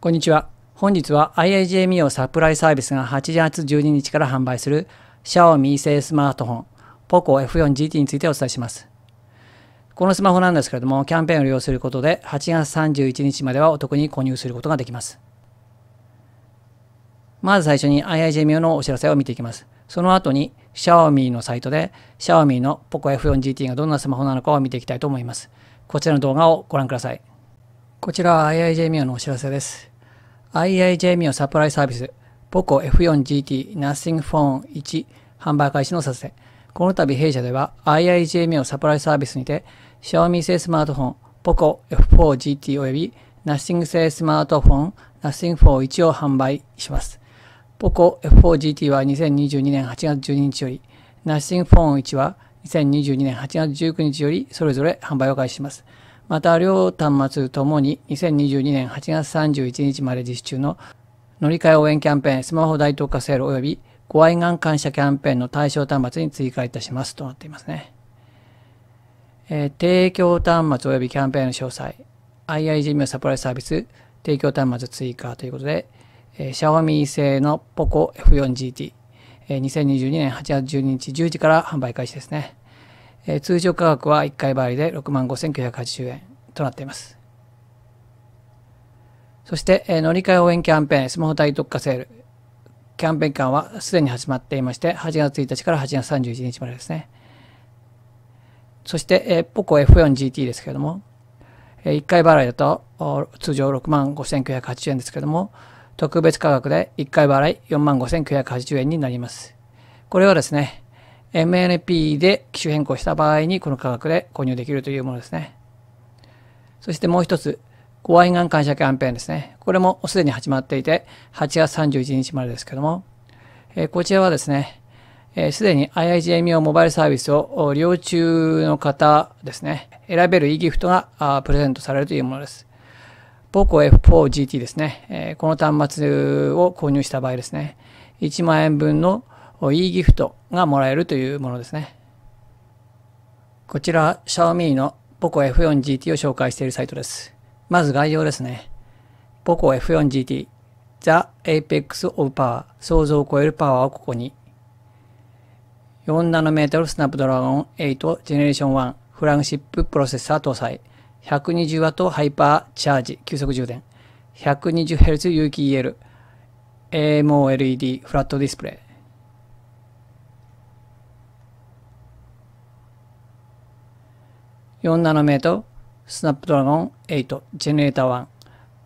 こんにちは。本日は IIJ m i o サプライサービスが8月12日から販売する Xiaomi 製スマートフォン POCO F4GT についてお伝えします。このスマホなんですけれども、キャンペーンを利用することで8月31日まではお得に購入することができます。まず最初に IIJ Mio のお知らせを見ていきます。その後に Xiaomi のサイトで Xiaomi の POCO F4GT がどんなスマホなのかを見ていきたいと思います。こちらの動画をご覧ください。こちらは IIJMIO のお知らせです。IIJMIO サプライサービス、ポコ F4GT Nothing Phone 1販売開始のさせ。この度弊社では IIJMIO サプライサービスにて、Xiaomi 製スマートフォン、ポコ F4GT 及び Nothing 製スマートフォン Nothing Phone 1を販売します。ポコ F4GT は2022年8月12日より、Nothing Phone 1は2022年8月19日よりそれぞれ販売を開始します。また両端末ともに2022年8月31日まで実施中の乗り換え応援キャンペーン、スマホ大特価セール及びご愛願感謝キャンペーンの対象端末に追加いたしますとなっていますね。えー、提供端末及びキャンペーンの詳細、IIG 名サプライサービス、提供端末追加ということで、えー、x i a o 製の POCO F4GT、え2022年8月12日10時から販売開始ですね。え通常価格は1回いで6万5980円となっています。そして、え乗り換え応援キャンペーン、スマホ対特化セール。キャンペーン期間はすでに始まっていまして、8月1日から8月31日までですね。そして、えポコ F4GT ですけれども、え1回払いだと通常6万5980円ですけれども、特別価格で1回払い4万5980円になります。これはですね、MNP で機種変更した場合にこの価格で購入できるというものですね。そしてもう一つ、ご愛願感謝キャンペーンですね。これもすでに始まっていて、8月31日までですけども、えー、こちらはですね、す、で、に IIJ m 用モバイルサービスを利用中の方ですね、選べる e ギフトがプレゼントされるというものです。ポコ F4GT ですね、えこの端末を購入した場合ですね、1万円分のいいギフトがもらえるというものですね。こちら、Xiaomi の POCO F4GT を紹介しているサイトです。まず概要ですね。POCO F4GT The Apex of Power 想像を超えるパワーをここに 4nm スナップドラゴン8ジェネレーション1フラグシッププロセッサー搭載 120W ハイパーチャージ急速充電 120Hz 有機 EL AMOLED フラットディスプレイ4ナノメートル、スナップドラゴン8、ジェネレータ1、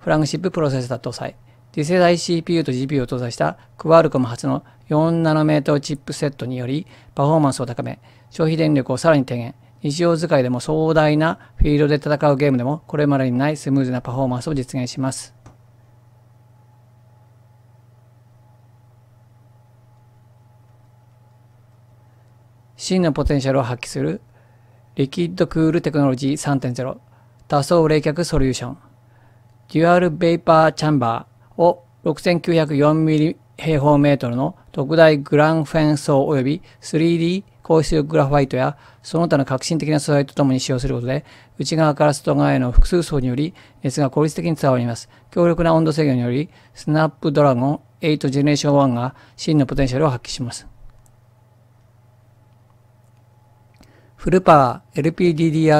フラグシッププロセッサー搭載、次世代 CPU と GPU を搭載したクワルコム初の4ナノメートルチップセットによりパフォーマンスを高め、消費電力をさらに低減、日常使いでも壮大なフィールドで戦うゲームでもこれまでにないスムーズなパフォーマンスを実現します。真のポテンシャルを発揮するリキッドクールテクノロジー3.0多層冷却ソリューションデュアルベイパーチャンバーを 6904mm 平方メートルの特大グランフェン層及び 3D 高出力グラファイトやその他の革新的な素材とともに使用することで内側から外側への複数層により熱が効率的に伝わります。強力な温度制御によりスナップドラゴン8ジェネレーション1が真のポテンシャルを発揮します。フルパワー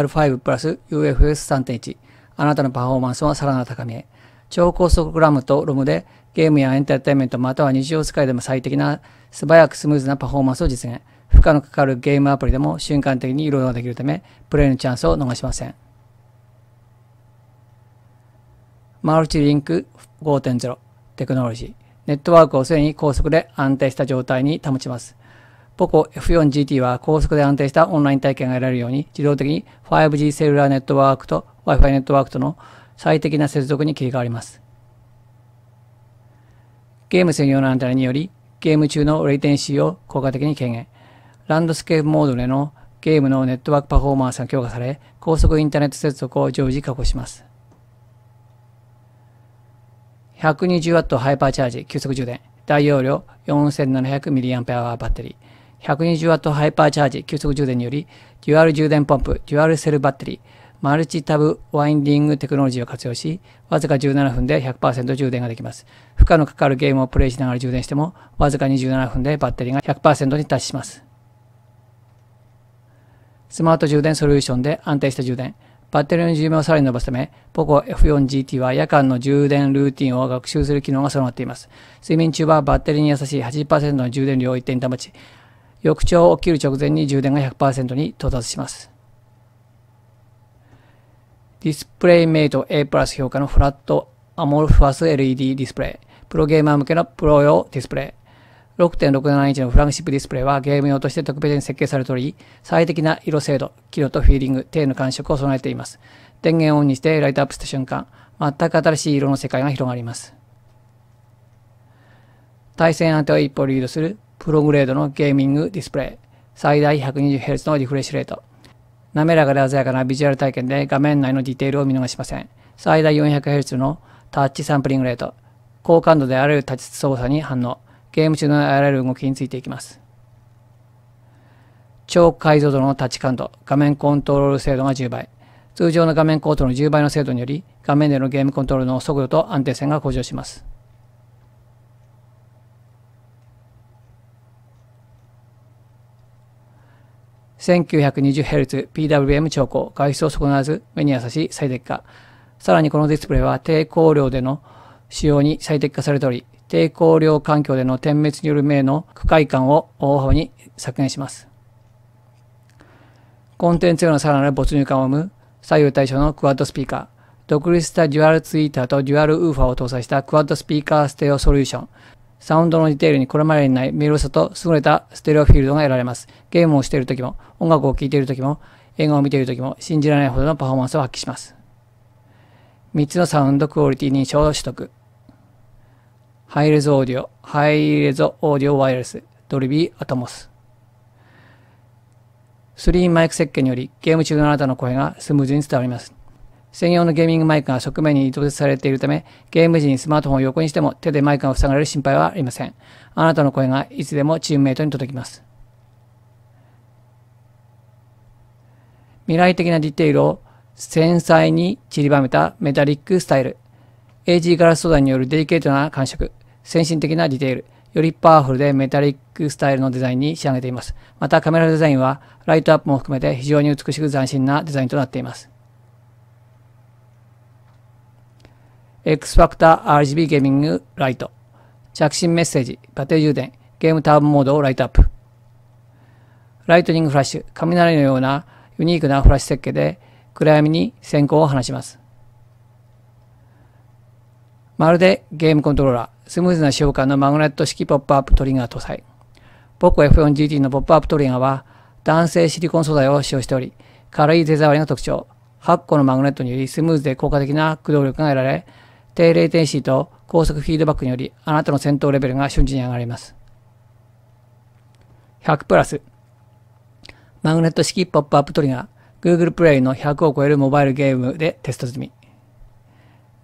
LPDDR5 プラス UFS3.1 あなたのパフォーマンスはさらなる高みへ超高速グラムとロムでゲームやエンターテインメントまたは日常使いでも最適な素早くスムーズなパフォーマンスを実現負荷のかかるゲームアプリでも瞬間的にろいろできるためプレイのチャンスを逃しませんマルチリンク5.0テクノロジーネットワークをすでに高速で安定した状態に保ちますポコ F4GT は高速で安定したオンライン体験が得られるように自動的に 5G セルラーネットワークと Wi-Fi ネットワークとの最適な接続に切り替わります。ゲーム専用のアンテナによりゲーム中のレイテンシーを効果的に軽減。ランドスケープモードでのゲームのネットワークパフォーマンスが強化され、高速インターネット接続を常時確保します。120W ハイパーチャージ、急速充電、大容量 4700mAh バッテリー。120W ハイパーチャージ急速充電により、デュアル充電ポンプ、デュアルセルバッテリー、マルチタブワインディングテクノロジーを活用し、わずか17分で100%充電ができます。負荷のかかるゲームをプレイしながら充電しても、わずか27分でバッテリーが100%に達します。スマート充電ソリューションで安定した充電。バッテリーの寿命をさらに伸ばすため、POCO F4GT は夜間の充電ルーティンを学習する機能が備わっています。睡眠中はバッテリーに優しい80%の充電量を一定に保ち、翌朝起きる直前に充電が100%に到達します。ディスプレイメイト A プラス評価のフラットアモルファス LED ディスプレイ。プロゲーマー向けのプロ用ディスプレイ。6.67インチのフラグシップディスプレイはゲーム用として特別に設計されており、最適な色精度、キロとフィーリング、低の感触を備えています。電源オンにしてライトアップした瞬間、全く新しい色の世界が広がります。対戦相手を一歩リードするプログレードのゲーミングディスプレイ、最大 120Hz のリフレッシュレート、滑らかで鮮やかなビジュアル体験で画面内のディテールを見逃しません。最大 400Hz のタッチサンプリングレート、高感度であらゆるタッチ操作に反応、ゲーム中のあらゆる動きについていきます。超解像度のタッチ感度、画面コントロール精度が10倍。通常の画面コートの10倍の精度により、画面でのゲームコントロールの速度と安定性が向上します。1920Hz PWM 調光、外出を損なわず目に優しい最適化。さらにこのディスプレイは低光量での使用に最適化されており、低光量環境での点滅による目の不快感を大幅に削減します。コンテンツへのさらなる没入感を生む左右対称のクワッドスピーカー、独立したデュアルツイーターとデュアルウーファーを搭載したクワッドスピーカーステオソリューション、サウンドのディテールにこれまでにないメロさと優れたステレオフィールドが得られます。ゲームをしている時も、音楽を聴いている時も、映画を見ている時も、信じられないほどのパフォーマンスを発揮します。3つのサウンドクオリティ認証を取得。ハイレゾオーディオ、ハイレゾオーディオワイヤレス、ドルビーアトモス。スリーマイク設計により、ゲーム中のあなたの声がスムーズに伝わります。専用のゲーミングマイクが側面に移動されているため、ゲーム時にスマートフォンを横にしても手でマイクが塞がれる心配はありません。あなたの声がいつでもチームメイトに届きます。未来的なディテールを繊細に散りばめたメタリックスタイル。AG ガラス素材によるデリケートな感触。先進的なディテール。よりパワフルでメタリックスタイルのデザインに仕上げています。またカメラデザインはライトアップも含めて非常に美しく斬新なデザインとなっています。X ファクター RGB ゲーミングライト、着信メッセージ、バ庭テ充電、ゲームターボモードをライトアップ。ライトニングフラッシュ、雷のようなユニークなフラッシュ設計で暗闇に閃光を放します。まるでゲームコントローラー、スムーズな使用感のマグネット式ポップアップトリガー搭載。ポコ F4GT のポップアップトリガーは弾性シリコン素材を使用しており、軽い手触りが特徴。8個のマグネットによりスムーズで効果的な駆動力が得られ、低レイテンシーと高速フィードバックにより、あなたの戦闘レベルが瞬時に上がります。100プラス。マグネット式ポップアップトリガー、Google Play の100を超えるモバイルゲームでテスト済み。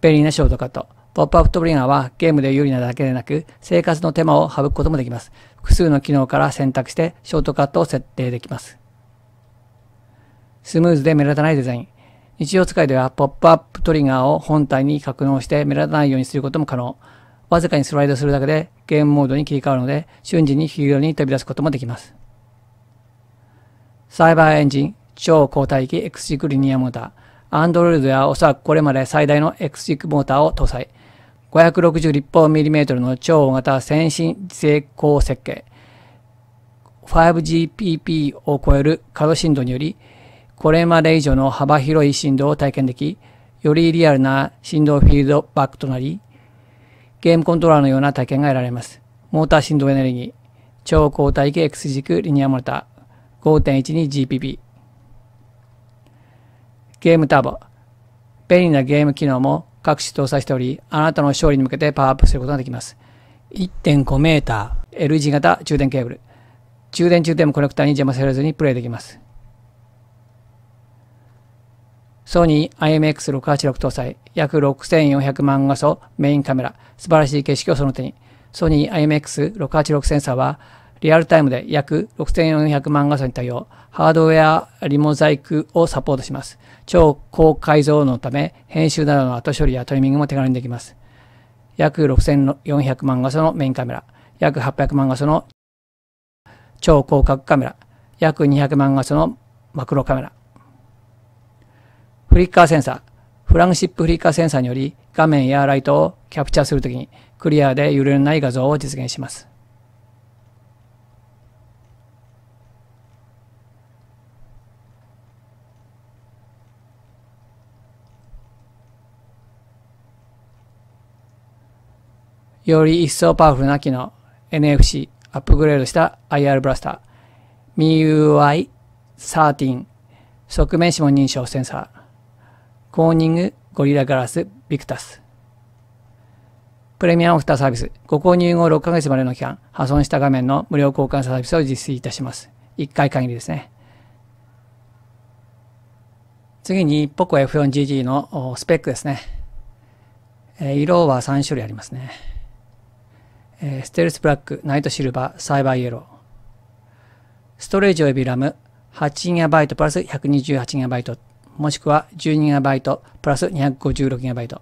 便利なショートカット。ポップアップトリガーはゲームで有利なだけでなく、生活の手間を省くこともできます。複数の機能から選択して、ショートカットを設定できます。スムーズで目立たないデザイン。日常使いではポップアップトリガーを本体に格納して目立たないようにすることも可能。わずかにスライドするだけでゲームモードに切り替わるので瞬時にフィールドに飛び出すこともできます。サイバーエンジン、超高帯域 X クリニアモーター。Android ではおそらくこれまで最大の X 軸モーターを搭載。560立方ミリメートルの超大型先進成功設計。5GPP を超える可動振動によりこれまで以上の幅広い振動を体験でき、よりリアルな振動フィードバックとなり、ゲームコントローラーのような体験が得られます。モーター振動エネルギー、超高体系 X 軸リニアモーター 5.12GPP。ゲームターボ。便利なゲーム機能も各種搭載しており、あなたの勝利に向けてパワーアップすることができます。1.5 m L 字型充電ケーブル。充電中でもコネクタに邪魔されずにプレイできます。ソニー IMX686 搭載約6400万画素メインカメラ素晴らしい景色をその手にソニー IMX686 センサーはリアルタイムで約6400万画素に対応ハードウェアリモザイクをサポートします超高解像度のため編集などの後処理やトリミングも手軽にできます約6400万画素のメインカメラ約800万画素の超広角カメラ約200万画素のマクロカメラフリッカーセンサー、フラグシップフリッカーセンサーにより画面やライトをキャプチャーするときにクリアで揺れのない画像を実現します。より一層パワフルな機能、NFC、アップグレードした IR ブラスター、MIUI13、側面指紋認証センサー、コーニングゴリラガラスビクタス。プレミアムオフターサービス。ご購入後6ヶ月までの期間、破損した画面の無料交換サービスを実施いたします。1回限りですね。次に、ポコ F4GG のスペックですね。え色は3種類ありますね。えステルスブラック、ナイトシルバー、サイバーイエロー。ストレージ及びラム、8GB プラス 128GB。もしくは 12GB プラス 256GB。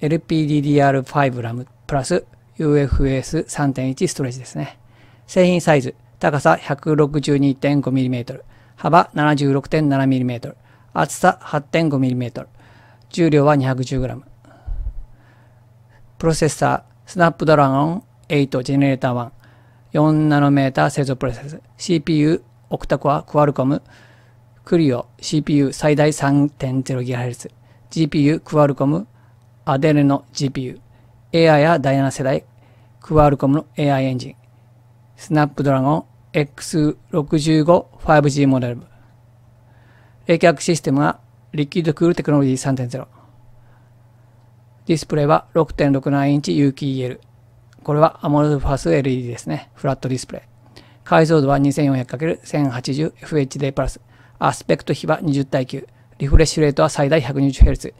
LPDDR5 RAM プラス UFS3.1 ストレージですね。製品サイズ、高さ 162.5mm、幅 76.7mm、厚さ 8.5mm、重量は 210g。プロセッサー、スナップドラゴン8ジェネレーター1、4ナノメーター製造プロセス、CPU、オクタコア、クアルコム、クリオ CPU 最大 3.0GHz、GPU クワルコムアデレノ GPU、AI や第7世代クワルコムの AI エンジン、スナップドラゴン X65-5G モデル、冷却システムはリキッドクールテクノロジー3.0、ディスプレイは6.67インチ有機 EL。これはアモルファス LED ですね。フラットディスプレイ。解像度は 2400×1080FHD+。プラス。アスペクト比は20対9、リフレッシュレートは最大 120Hz、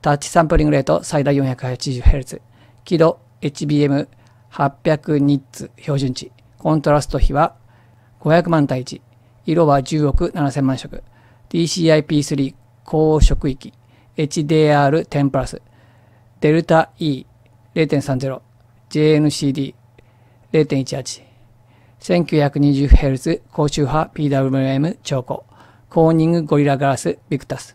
タッチサンプリングレート最大 480Hz、輝度 HBM800 ニッツ標準値、コントラスト比は500万対1、色は10億7000万色、DCI-P3 高色域、HDR10 プラス、デルタ E0.30、JNCD0.18、1920Hz 高周波 PWM 超高。コーニングゴリラガラスビクタス、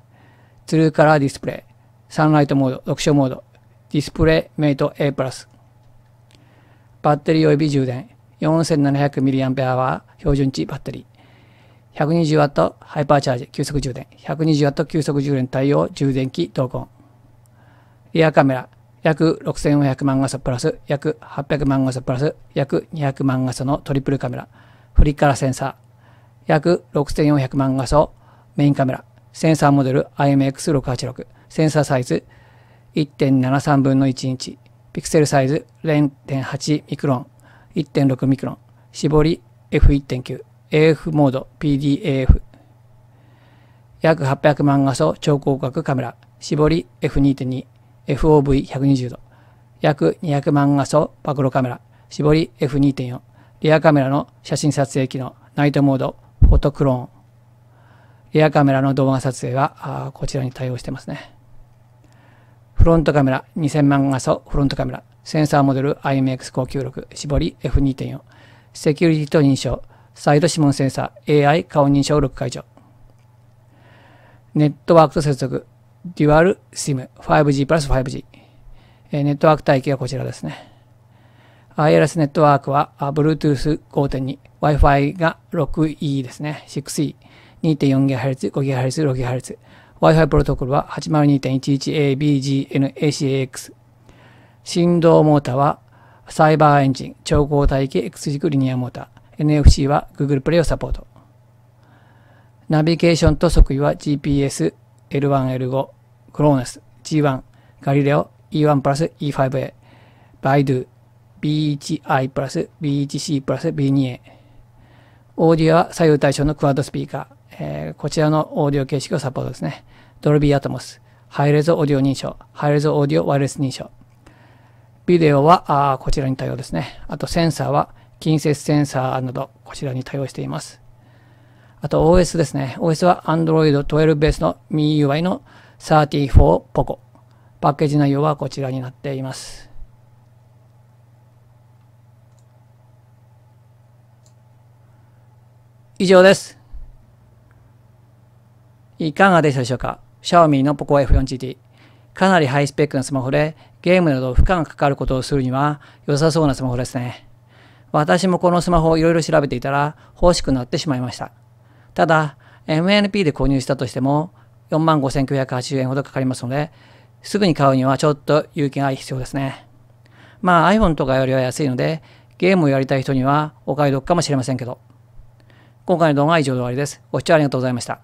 ツルーカラーディスプレイ、サンライトモード、読書モード、ディスプレイメイト A+、バッテリー及び充電、4700mAh 標準値バッテリー、120W ハイパーチャージ、急速充電、120W 急速充電対応、充電器、同梱。リアカメラ、約6400万画素プラス、約800万画素プラス、約200万画素のトリプルカメラ、フリカラセンサー、約6400万画素、メインカメラ、センサーモデル IMX686、センサーサイズ1.73分の1インチ、ピクセルサイズ0.8ミクロン、1.6ミクロン、絞り F1.9、AF モード PDAF、約800万画素超広角カメラ、絞り F2.2、FOV120 度、約200万画素パクロカメラ、絞り F2.4、リアカメラの写真撮影機能、ナイトモードフォトクローン、エアカメラの動画撮影はこちらに対応してますね。フロントカメラ2000万画素フロントカメラ、センサーモデル IMX596、絞り F2.4、セキュリティと認証、サイド指紋センサー AI 顔認証6解除、ネットワークと接続、デュアル SIM、5G プラス 5G、ネットワーク体系はこちらですね。イ i l スネットワークは Bluetooth5.2、Wi-Fi が 6E ですね、6E、2.4GHz、5GHz、6GHz、Wi-Fi プロトコルは 802.11ABGNACAX、振動モーターはサイバーエンジン、超高体系 X 軸リニアモーター、NFC は Google Play をサポート。ナビゲーションと測位は GPS、L1、L5、クローナス、G1、ガリレオ、E1 プラス E5A、バイドゥ、B1i プラス B1c プラス B2a。オーディオは左右対称のクワッドスピーカー。えー、こちらのオーディオ形式をサポートですね。ドルビーアトモス。ハイレゾオーディオ認証。ハイレゾオーディオワイヤレス認証。ビデオはあこちらに対応ですね。あとセンサーは近接センサーなどこちらに対応しています。あと OS ですね。OS は Android 12ベースの MIUI の34 POCO。パッケージ内容はこちらになっています。以上です。いかがでしたでしょうか ?Xiaomi の POCO F4GT。かなりハイスペックなスマホで、ゲームなど負荷がかかることをするには良さそうなスマホですね。私もこのスマホをいろいろ調べていたら欲しくなってしまいました。ただ、MNP で購入したとしても45,980円ほどかかりますので、すぐに買うにはちょっと勇気が必要ですね。まあ iPhone とかよりは安いので、ゲームをやりたい人にはお買い得かもしれませんけど。今回の動画は以上で終わりです。ご視聴ありがとうございました。